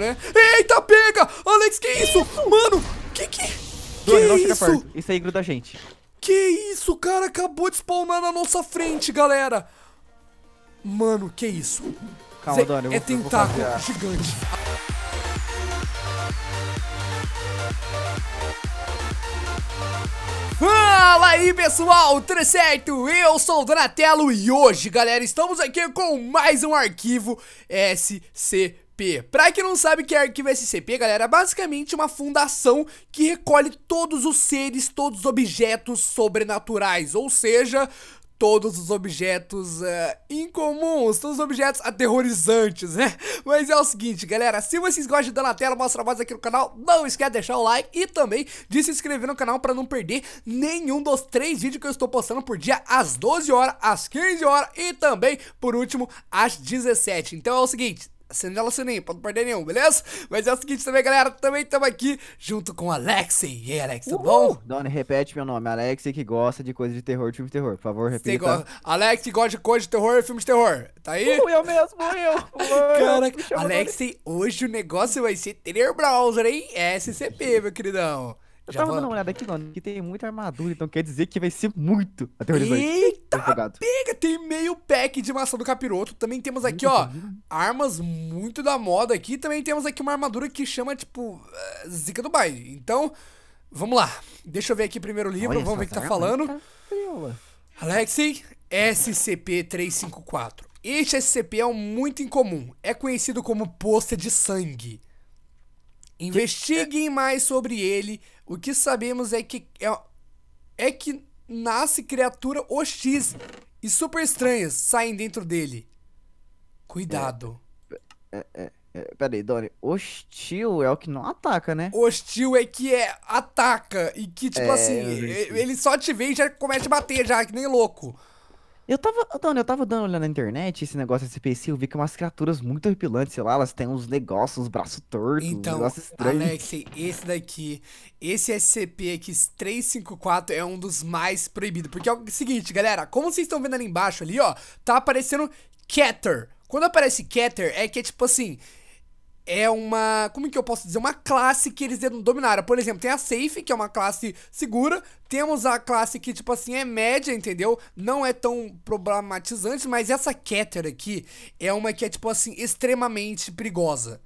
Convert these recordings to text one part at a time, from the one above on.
né? Eita, pega! Alex, que isso? isso? Mano, que que... que isso? chega Isso aí gruda a gente. Que isso, cara? Acabou de spawnar na nossa frente, galera. Mano, que isso? Calma, Cê, É vou, tentáculo gigante. Fala aí pessoal, tudo certo? Eu sou o Donatello e hoje, galera, estamos aqui com mais um arquivo SCP SCP. Pra quem não sabe o que é arquivo SCP, galera, é basicamente uma fundação que recolhe todos os seres, todos os objetos sobrenaturais, ou seja, todos os objetos uh, incomuns, todos os objetos aterrorizantes, né? Mas é o seguinte, galera, se vocês gostam de dar na tela, mostra mais aqui no canal, não esquece de deixar o like e também de se inscrever no canal para não perder nenhum dos três vídeos que eu estou postando por dia às 12 horas, às 15 horas e também, por último, às 17. Então é o seguinte, Acendela o sininho pra não perder nenhum, beleza? Mas é o seguinte também, galera, também estamos aqui junto com Alexei. E aí, Alex, tudo bom? Dona, repete meu nome. Alexei que gosta de coisa de terror, filme de terror. Por favor, repita. Gosta... Alex que gosta de coisa de terror, filme de terror. Tá aí? Uh, eu mesmo, eu. Caraca, Alexei, hoje o negócio vai ser Terror Browser, hein? SCP, meu queridão. Eu Já tava vou... dando uma olhada aqui, mano, que tem muita armadura, então quer dizer que vai ser muito aterrorizante. Eita, pega! Tem meio pack de maçã do capiroto. Também temos aqui, ó, armas muito da moda aqui. Também temos aqui uma armadura que chama, tipo, eh, zica do baile. Então, vamos lá. Deixa eu ver aqui primeiro o livro, Olha vamos ver o que tá falando. Tá Alexei, SCP-354. Este SCP é um muito incomum. É conhecido como poça de sangue. Investiguem mais sobre ele. O que sabemos é que é, é que nasce criatura OX e super estranhas saem dentro dele. Cuidado. É, é, é, é, é. peraí, Doni. Hostil é o que não ataca, né? Hostil é que é ataca e que, tipo é, assim, ele só te vê e já começa a bater já, que nem louco. Eu tava, dona, eu tava dando olhando na internet esse negócio desse PC, eu vi que é umas criaturas muito horripilantes, sei lá, elas têm uns negócios, uns braços tortos, então, uns negócios estranhos. Alex, esse daqui, esse SCP X 354, é um dos mais proibidos. Porque é o seguinte, galera, como vocês estão vendo ali embaixo ali, ó, tá aparecendo Keter. Quando aparece Keter, é que é tipo assim, é uma. Como que eu posso dizer? Uma classe que eles dominaram. Por exemplo, tem a Safe, que é uma classe segura. Temos a classe que, tipo assim, é média, entendeu? Não é tão problematizante, mas essa Keter aqui é uma que é, tipo assim, extremamente perigosa.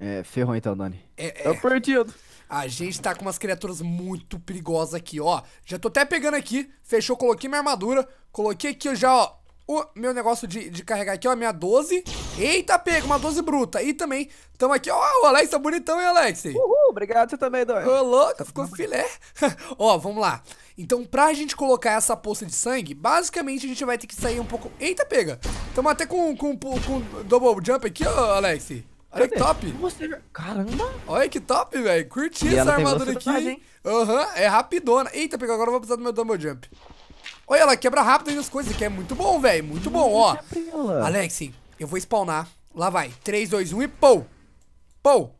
É, ferrou então, Dani. É, tá é... Tô perdido. A gente tá com umas criaturas muito perigosas aqui, ó. Já tô até pegando aqui. Fechou, coloquei minha armadura. Coloquei aqui, ó, já, ó o meu negócio de, de carregar aqui, ó, minha 12. Eita, pega, uma 12 bruta. E também, tamo aqui, ó, o Alex tá bonitão, hein, Alex? Uhul, obrigado, você também, doido. Ô, louco, ficou filé. ó, vamos lá. Então, pra gente colocar essa poça de sangue, basicamente a gente vai ter que sair um pouco... Eita, pega. Tamo até com, com, com, com double jump aqui, ó, Alex. Olha que top. Você... Caramba. Olha que top, velho. Curti e essa armadura aqui. Aham, uhum, é rapidona. Eita, pega, agora eu vou precisar do meu double jump. Olha, ela quebra rápido as coisas, que é muito bom, velho. Muito bom, ó. Alex, eu vou spawnar. Lá vai. 3, 2, 1 e pou. Pou.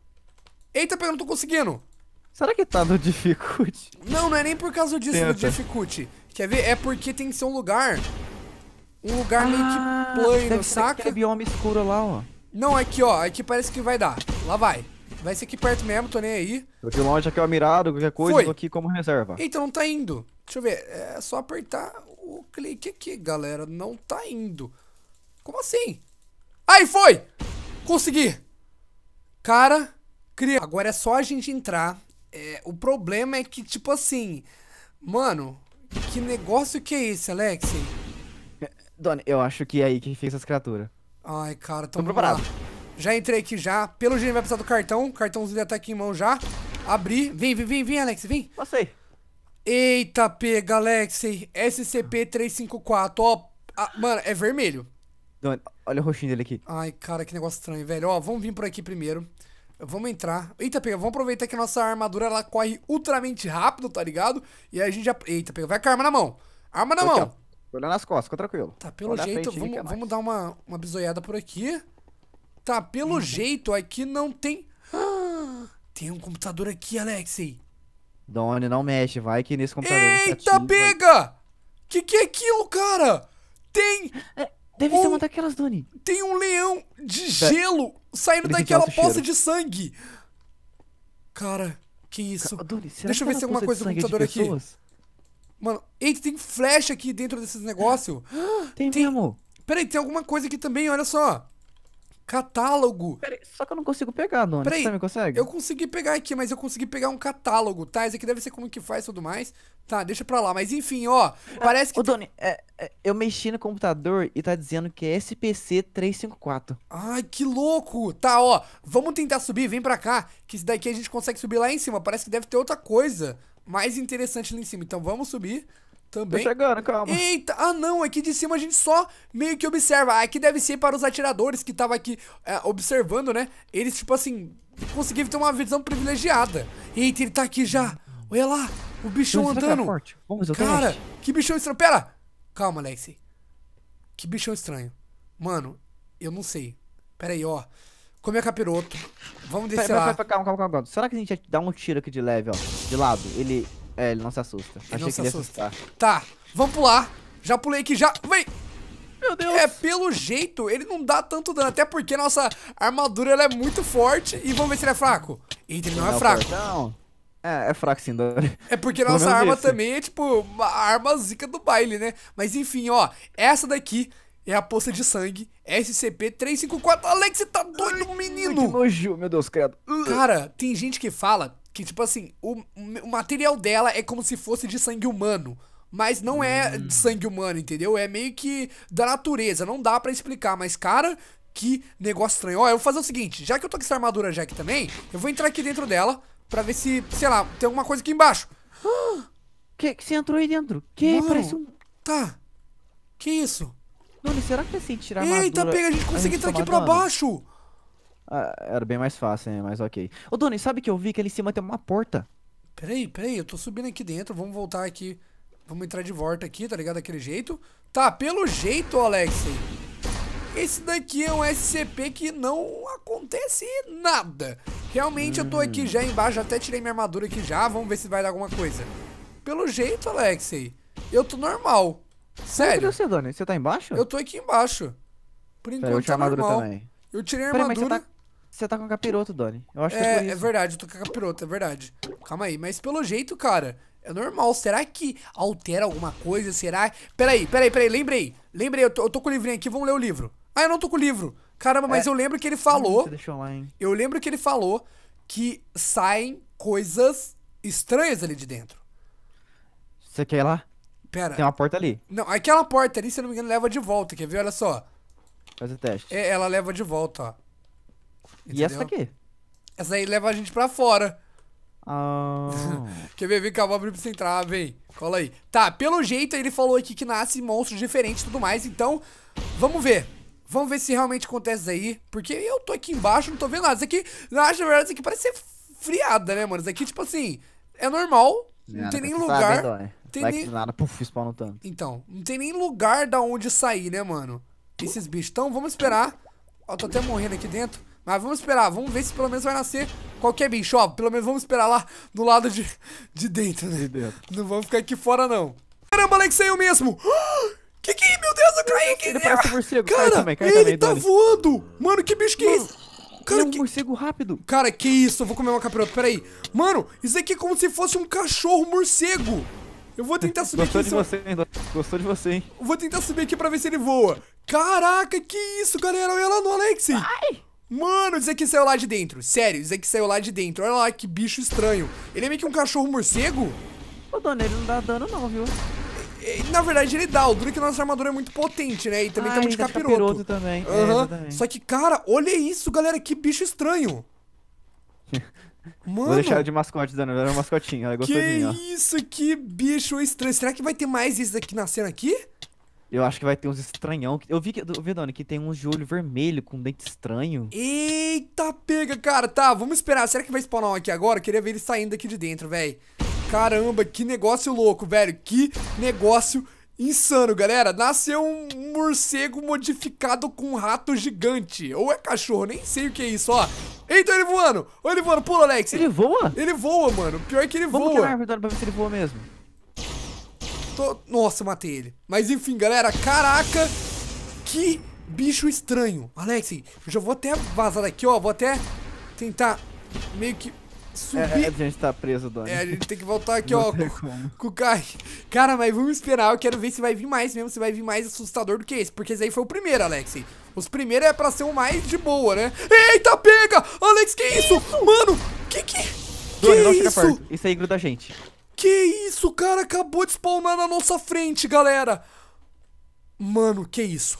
Eita, eu não tô conseguindo. Será que tá no difficulty? Não, não é nem por causa disso Tenta. no difficulty. Quer ver? É porque tem que ser um lugar... Um lugar ah, meio que ah, plano, saca? Tem bioma escuro lá, ó. Não, aqui, é ó. Aqui é parece que vai dar. Lá vai. Vai ser aqui perto mesmo, tô nem aí. aqui longe, aqui, ó, mirado, qualquer coisa. Foi. aqui como reserva. Eita, não tá indo. Deixa eu ver, é só apertar o clique aqui, galera. Não tá indo. Como assim? Aí foi! Consegui! Cara, cria. Agora é só a gente entrar. É, o problema é que, tipo assim. Mano, que negócio que é esse, Alex? É, Doni, eu acho que é aí que fez essas criaturas. Ai, cara, tô preparado. Lá. Já entrei aqui já. Pelo jeito vai precisar do cartão. O cartãozinho já tá aqui em mão já. Abri. Vem, vem, vem, vem, Alex, vem. Passei. Eita, P, Galaxy, SCP-354, ó, ah, mano, é vermelho. olha o roxinho dele aqui. Ai, cara, que negócio estranho, velho. Ó, vamos vir por aqui primeiro. Vamos entrar. Eita, pega, vamos aproveitar que a nossa armadura ela corre ultramente rápido, tá ligado? E aí a gente já. Eita, pega, vai com a arma na mão. Arma na Tô mão. Aqui, Olhar nas costas, fica tranquilo. Tá, pelo Olha jeito, frente, vamos, é vamos dar uma, uma bisoiada por aqui. Tá, pelo uhum. jeito, aqui não tem. Ah, tem um computador aqui, Alexei. Doni, não mexe, vai que nesse computador. Tá eita, pega! Que que é aquilo, cara? Tem. É, deve um... ser uma daquelas, Doni. Tem um leão de gelo é. saindo daquela poça cheiro. de sangue. Cara, que isso? Doni, Deixa eu ver se tem alguma coisa no computador aqui. Mano, eita, tem flecha aqui dentro desses negócios. Tem, tem mesmo. Peraí, tem alguma coisa aqui também, olha só. Catálogo. Peraí, só que eu não consigo pegar, Doni Peraí, Você me consegue? Eu consegui pegar aqui, mas eu consegui pegar um catálogo, tá? Esse aqui deve ser como que faz e tudo mais. Tá, deixa pra lá. Mas enfim, ó, parece que... Ô, Doni, é, é, eu mexi no computador e tá dizendo que é SPC-354. Ai, que louco! Tá, ó, vamos tentar subir, vem pra cá, que esse daqui a gente consegue subir lá em cima. Parece que deve ter outra coisa mais interessante lá em cima. Então vamos subir. Também. Tô chegando, calma. Eita, ah não, aqui é de cima a gente só meio que observa. Aqui ah, é deve ser para os atiradores que estavam aqui é, observando, né? Eles, tipo assim, conseguiram ter uma visão privilegiada. Eita, ele tá aqui já. Olha lá, o bichão Mas é andando. forte. Vamos, Cara, teste. que bichão estranho. Pera! Calma, Lexi. Que bichão estranho. Mano, eu não sei. Pera aí, ó. Comer capiroto. Vamos descer pera, lá. Pera, pera, calma, calma, calma. Será que a gente ia dar um tiro aqui de leve, ó? De lado. Ele é, ele não se assusta. Ele Achei não se assusta. Tá, vamos pular. Já pulei aqui, já. Vem! Meu Deus. É, pelo jeito, ele não dá tanto dano. Até porque nossa armadura ela é muito forte. E vamos ver se ele é fraco. Eita, ele não, é não é fraco. Não. É, é fraco sim, Dori. É porque nossa arma também é tipo uma arma zica do baile, né? Mas enfim, ó, essa daqui é a poça de sangue SCP-354. Alex, você tá doido, menino? que nojo, meu Deus, credo. Cara, tem gente que fala que, tipo assim, o, o material dela é como se fosse de sangue humano. Mas não é de hum. sangue humano, entendeu? É meio que da natureza. Não dá para explicar. Mas, cara, que negócio estranho. Ó, eu vou fazer o seguinte. Já que eu tô com essa armadura Jack também, eu vou entrar aqui dentro dela pra ver se, sei lá, tem alguma coisa aqui embaixo. Ah, que que você entrou aí dentro? Que? Mano, Parece um... Tá. Que isso? Noni, será que é assim tirar a armadura... Eita, pega, a gente consegue a gente entrar tá aqui pra baixo. Ah, era bem mais fácil, né? Mas ok. Ô, Doni, sabe que eu vi que ali em cima tem uma porta? Peraí, peraí, eu tô subindo aqui dentro, vamos voltar aqui. Vamos entrar de volta aqui, tá ligado? Daquele jeito. Tá, pelo jeito, Alexei. Esse daqui é um SCP que não acontece nada. Realmente eu tô aqui já embaixo, até tirei minha armadura aqui já. Vamos ver se vai dar alguma coisa. Pelo jeito, Alexei, eu tô normal. Sério. você, Doni? Você tá embaixo? Eu tô aqui embaixo. Por enquanto, Pera, eu tá normal. Também. Eu tirei a armadura. tá... Você tá com capiroto, Doni. Eu acho que é, é, é verdade, eu tô com capiroto, é verdade. Calma aí, mas pelo jeito, cara, é normal. Será que altera alguma coisa? Será? Peraí, peraí, peraí, lembrei. Lembrei, eu tô, eu tô com o livrinho aqui, vamos ler o livro. Ah, eu não tô com o livro. Caramba, mas é. eu lembro que ele hum, falou. Você deixou lá, hein? Eu lembro que ele falou que saem coisas estranhas ali de dentro. Você quer ir lá? Pera. Tem uma porta ali. Não, aquela porta ali, se eu não me engano, leva de volta, quer ver? Olha só. Faz o teste. É, ela leva de volta, ó. Entendeu? E essa aqui? Essa aí leva a gente pra fora. Ah. Quer ver? Vem cá, vou abrir pra você entrar, vem. Cola aí. Tá, pelo jeito ele falou aqui que nasce monstros diferentes e tudo mais, então vamos ver. Vamos ver se realmente acontece isso aí. Porque eu tô aqui embaixo, não tô vendo nada. Isso aqui, na verdade, isso aqui parece ser friada, né, mano? Isso aqui, tipo assim, é normal. Não, não tem nem lugar. Sabe, né, tem nem... nada, puf, spawn tanto. Então, não tem nem lugar da onde sair, né, mano? Esses bichos. Então, vamos esperar. Ó, tô até morrendo aqui dentro. Mas vamos esperar, vamos ver se pelo menos vai nascer qualquer bicho. Ó, pelo menos vamos esperar lá do lado de, de dentro, né? De dentro. Não vamos ficar aqui fora, não. Caramba, Alex, saiu mesmo! Que que é? Meu Deus, eu caí aqui! Ele parece um morcego. Cara, cai também, cai ele também, tá voando! Mano, que bicho que é Mano, é esse? Cara, é um que... morcego rápido. Cara, que isso? Eu vou comer uma capiroto. Pera aí. Mano, isso aqui é como se fosse um cachorro morcego. Eu vou tentar subir Gostou aqui. Gostou de você, hein? Gostou de você, hein? Vou tentar subir aqui pra ver se ele voa. Caraca, que isso, galera? Olha lá no Alex. Ai! Mano, isso aqui saiu lá de dentro. Sério, isso aqui saiu lá de dentro. Olha lá que bicho estranho. Ele é meio que um cachorro morcego. Ô, dona, ele não dá dano não, viu? É, é, na verdade, ele dá. O duro é que nossa armadura é muito potente, né? E também ah, temos de tá capiroto. capiroto também. Uhum. É, Só que, cara, olha isso, galera. Que bicho estranho. Mano. Vou deixar de mascote, Dana. Ela é uma mascotinha, ela é gostosinha. Que ó. isso, que bicho estranho. Será que vai ter mais esses aqui na cena aqui? Eu acho que vai ter uns estranhão. Eu vi, que, eu vi, Doni, que tem uns de olho vermelho com um dente estranho. Eita, pega, cara. Tá, vamos esperar. Será que vai spawnar um aqui agora? Eu queria ver ele saindo aqui de dentro, velho. Caramba, que negócio louco, velho. Que negócio Insano, galera. Nasceu um morcego modificado com um rato gigante. Ou é cachorro, nem sei o que é isso, ó. Eita, ele voando. Olha ele voando. Pula, Alex. Ele voa? Ele voa, mano. Pior é que ele Vamos voa. Vamos criar a árvore pra ver se ele voa mesmo. Tô... Nossa, matei ele. Mas enfim, galera, caraca, que bicho estranho. Alex, eu já vou até vazar daqui, ó. Vou até tentar meio que subir. É, é a gente tá preso, Doni. É, a gente tem que voltar aqui, ó, com, com o Kai. Cara, mas vamos esperar. Eu quero ver se vai vir mais mesmo, se vai vir mais assustador do que esse. Porque esse aí foi o primeiro, Alex. Os primeiros é pra ser o mais de boa, né? Eita, pega! Alex, que isso? Mano, que que... Doni, não chega perto. Isso aí gruda a gente. Que isso, cara? Acabou de spawnar na nossa frente, galera. Mano, que isso?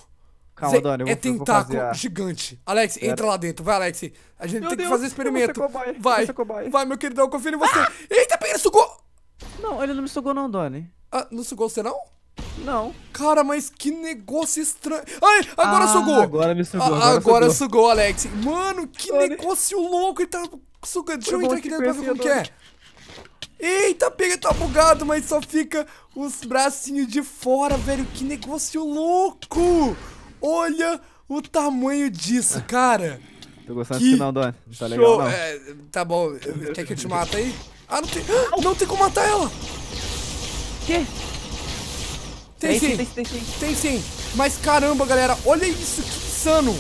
Calma, Zé, Dani, eu é vou, É tentáculo eu gigante. Alex, Pera. entra lá dentro. Vai, Alex. A gente meu tem Deus, que fazer experimento. vai, vai, meu queridão, confio em você. Ah! Eita, pega, ele sugou. Não, ele não me sugou não, Doni. Ah, não sugou você não? Não. Cara, mas que negócio estranho. Ai, agora ah, sugou. Agora me sugou. agora, ah, agora sugou. sugou, Alex. Mano, que Doni. negócio louco. Ele tá sugando. Deixa eu entrar aqui dentro pra ver como que é. Eita, pega, tá bugado, mas só fica os bracinhos de fora, velho. Que negócio louco! Olha o tamanho disso, cara. Tô gostando que... desse final, Dona. Tá legal, não. É, tá bom. Quer que eu te mate aí? Ah, não tem... não tem como matar ela! Quê? Tem, tem sim. Tem, tem, tem, tem sim. Mas caramba, galera. Olha isso, que insano.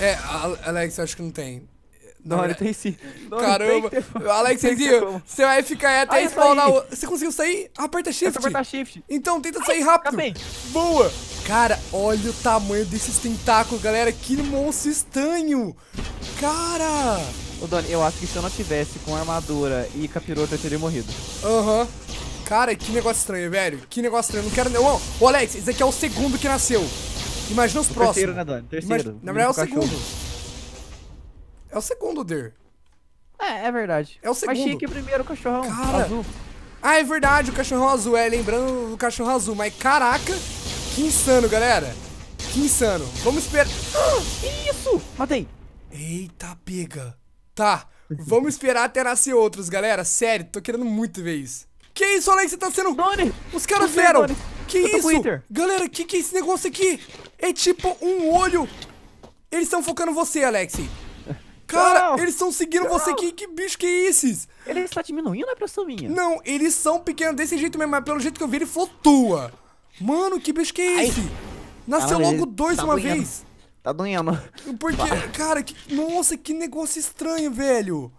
É, Alex, acho que não tem. Não, tem sim. Não, Caramba. Tem Alex, você vai ficar aí até spawnar o... Você conseguiu sair? Aperta shift. Aperta shift. Então tenta sair rápido. Acabei. Boa. Cara, olha o tamanho desses tentáculos, galera. Que monstro estranho. Cara. Ô, Doni, eu acho que se eu não tivesse com armadura e capiroto, eu teria morrido. Aham. Uhum. Cara, que negócio estranho, velho. Que negócio estranho. Não quero... Ô, Alex, esse aqui é o segundo que nasceu. Imagina os o próximos. Terceiro, né, Doni? Terceiro. Imagina... Na verdade, é o cachorro. segundo. É o segundo Der. É, é verdade. É o segundo. Achei que que primeiro o cachorrão Cara... azul. Ah, é verdade, o cachorrão azul. É, lembrando do cachorrão azul. Mas caraca, que insano, galera. Que insano. Vamos esperar. Ah, isso! Matei. Eita, pega. Tá, vamos esperar até nascer outros, galera. Sério, tô querendo muito ver isso. Que isso, Alex? Você tá sendo. Doni! Os caras vieram! Que isso? Galera, que que é esse negócio aqui? É tipo um olho. Eles estão focando você, Alexi. Cara, não, eles estão seguindo não. você. Que, que bicho que é esses? Ele está diminuindo a pressão minha. Não, eles são pequenos desse jeito mesmo, mas pelo jeito que eu vi, ele flutua. Mano, que bicho que é esse? Ai. Nasceu ah, logo dois tá uma doendo. vez. Tá doendo. Porque, cara, que, nossa, que negócio estranho, velho.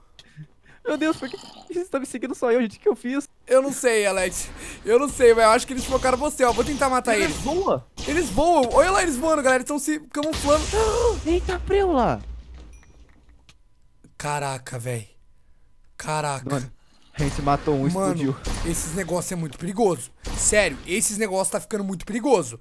Meu Deus, por que vocês estão me seguindo só eu, gente? O que eu fiz? Eu não sei, Alex. Eu não sei, mas eu acho que eles focaram você, ó. Vou tentar matar eles. Eles voam? Eles voam. Olha lá eles voando, galera. Eles estão se camuflando. Eita, preula. Caraca, velho. Caraca. Mano, a gente matou um e explodiu. Esses negócios é muito perigoso. Sério, esses negócios tá ficando muito perigoso.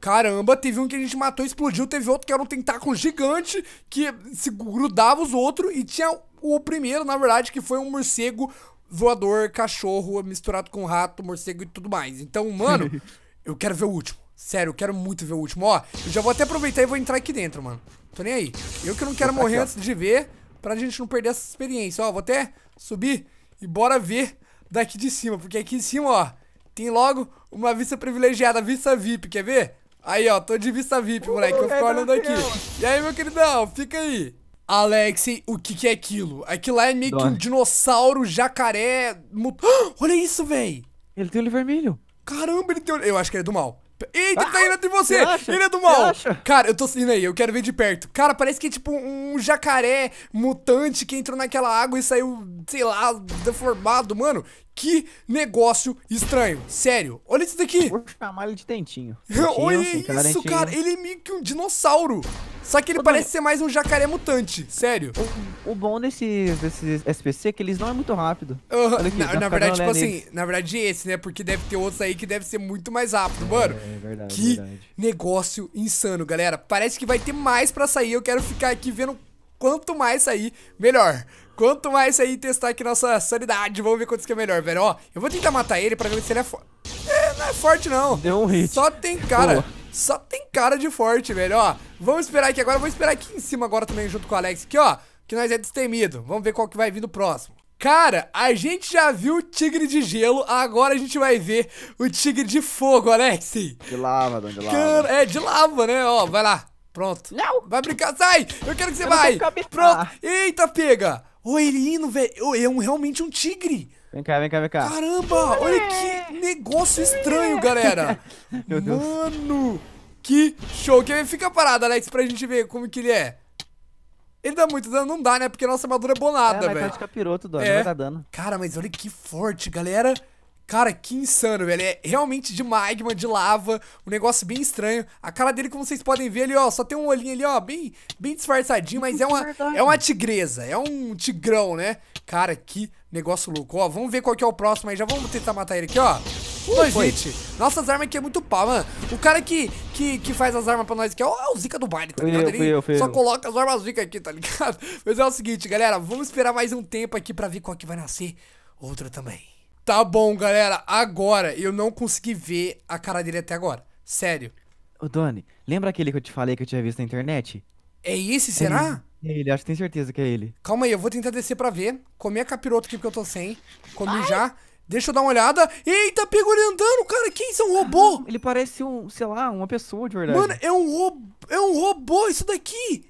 Caramba, teve um que a gente matou e explodiu, teve outro que era um tentáculo gigante que se grudava os outros e tinha o primeiro, na verdade, que foi um morcego voador, cachorro misturado com rato, morcego e tudo mais. Então, mano, eu quero ver o último. Sério, eu quero muito ver o último. Ó, eu já vou até aproveitar e vou entrar aqui dentro, mano. Tô nem aí. Eu que não quero morrer antes de ver pra gente não perder essa experiência. Ó, vou até subir e bora ver daqui de cima, porque aqui em cima, ó, tem logo uma vista privilegiada, vista VIP, quer ver? Aí, ó, tô de vista VIP, moleque, eu fico olhando aqui. E aí, meu queridão, fica aí. Alex, o que, que é aquilo? Aquilo lá é meio que um dinossauro, jacaré... Mut... olha isso, véi! Ele tem olho vermelho. Caramba, ele tem olho... Eu acho que ele é do mal. Eita, tá ah, tá indo de você! Acha, ele é do mal! Cara, eu tô indo aí, eu quero ver de perto. Cara, parece que é tipo um jacaré mutante que entrou naquela água e saiu, sei lá, deformado, mano. Que negócio estranho. Sério. Olha isso daqui. Vou chamar ele de tentinho. Olha é isso, cara. Ele é meio que um dinossauro. Só que ele Ô, parece ser mais um jacaré mutante. Sério. O, o bom desses, desse SPC é que eles não é muito rápido. Uh, aqui, na, na verdade, tipo assim, na verdade esse, né? Porque deve ter outros aí que deve ser muito mais rápido, é, mano. É, é verdade, que verdade. negócio insano, galera. Parece que vai ter mais pra sair. Eu quero ficar aqui vendo quanto mais sair, melhor. Quanto mais aí testar aqui nossa sanidade, vamos ver quantos que é melhor, velho. Ó, eu vou tentar matar ele pra ver se ele é forte. É, não é forte, não. Deu um hit. Só tem cara. Só tem cara de forte, velho, ó. Vamos esperar aqui agora. Vou esperar aqui em cima agora também, junto com o Alex aqui, ó. Que nós é destemido. Vamos ver qual que vai vir do próximo. Cara, a gente já viu o tigre de gelo, agora a gente vai ver o tigre de fogo, Alex. De lava, Dom, de lava. Cara, é, de lava, né? Ó, vai lá. Pronto. Não! Vai brincar, sai! Eu quero que você vá. vai! Pronto! Eita, pega! Olha ele indo, velho. É um, realmente um tigre. Vem cá, vem cá, vem cá. Caramba, olha é. que negócio estranho, galera. Meu Deus. Mano, que show. Que fica parado, Alex, pra gente ver como que ele é. Ele dá muito dano? Não dá, né? Porque nossa armadura é bonada, velho. É, mas tá de capiroto, dó. É. Não vai dar dano. Cara, mas olha que forte, galera. Cara, que insano, velho. É realmente de magma, de lava. Um negócio bem estranho. A cara dele, como vocês podem ver ali, ó, só tem um olhinho ali, ó, bem, bem disfarçadinho, mas é uma, é uma tigresa. É um tigrão, né? Cara, que negócio louco. Ó, vamos ver qual que é o próximo aí. Já vamos tentar matar ele aqui, ó. Uh, gente, nossas armas aqui é muito pau, mano. O cara que, que, que faz as armas pra nós aqui é o, é o Zika do baile, tá ligado? Ele fui eu, fui só coloca as armas Zika aqui, tá ligado? Mas é o seguinte, galera, vamos esperar mais um tempo aqui pra ver qual que vai nascer outra também. Tá bom, galera. Agora, eu não consegui ver a cara dele até agora. Sério. Ô, Doni, lembra aquele que eu te falei que eu tinha visto na internet? É esse, é será? É ele, é ele. acho que tem certeza que é ele. Calma aí, eu vou tentar descer pra ver. Comi a capiroto aqui porque eu tô sem. Comi Ai. já. Deixa eu dar uma olhada. Eita, pegou ele andando, cara. Quem isso? É um robô? Ah, ele parece um, sei lá, uma pessoa de verdade. Mano, é um robô. É um robô isso daqui.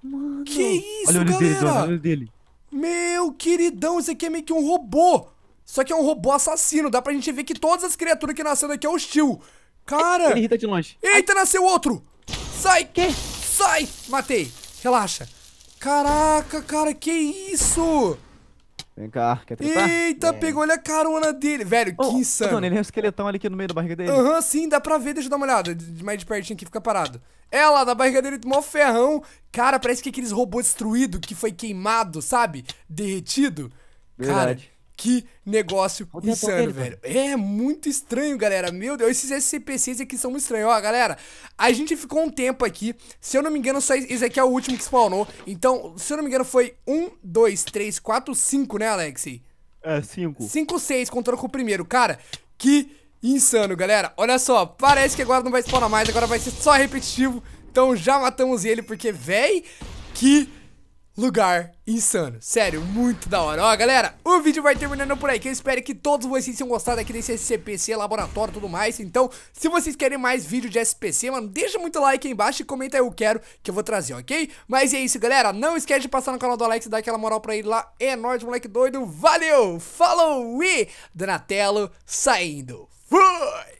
Mano. Que isso, olha galera? Dele, olha o olho dele. Meu queridão, isso aqui é meio que um robô. Só que é um robô assassino. Dá pra gente ver que todas as criaturas que nasceram aqui é hostil. Cara... Ele irrita de longe. Eita, nasceu outro! Sai! Que? Sai! Matei. Relaxa. Caraca, cara, que isso? Vem cá, quer tentar. Eita, é. pegou, olha a carona dele. Velho, oh, que oh, insano. Mano, ele é um esqueletão ali aqui no meio da barriga dele. Aham, uhum, sim, dá pra ver, deixa eu dar uma olhada. Mais de pertinho aqui, fica parado. É lá, da barriga dele, mó ferrão. Cara, parece que é aqueles robô destruído que foi queimado, sabe? Derretido. Verdade. Cara, que negócio insano, velho. É muito estranho, galera. Meu Deus, esses SCPCs aqui são muito estranhos. Ó, galera, a gente ficou um tempo aqui. Se eu não me engano, só esse aqui é o último que spawnou. Então, se eu não me engano, foi um, dois, três, quatro, cinco, né, Alexi? É, cinco. Cinco, seis, contando com o primeiro. Cara, que insano, galera. Olha só, parece que agora não vai spawnar mais, agora vai ser só repetitivo. Então já matamos ele, porque, véi, que lugar insano. Sério, muito da hora. Ó, galera, o vídeo vai terminando por aqui. Eu espero que todos vocês tenham gostado aqui desse SCPC, laboratório e tudo mais. Então, se vocês querem mais vídeo de SPC, mano, deixa muito like aí embaixo e comenta aí, eu quero, que eu vou trazer, ok? Mas é isso, galera. Não esquece de passar no canal do Alex e dar aquela moral pra ele lá. É nóis, moleque doido. Valeu, falou e Donatello saindo. Fui!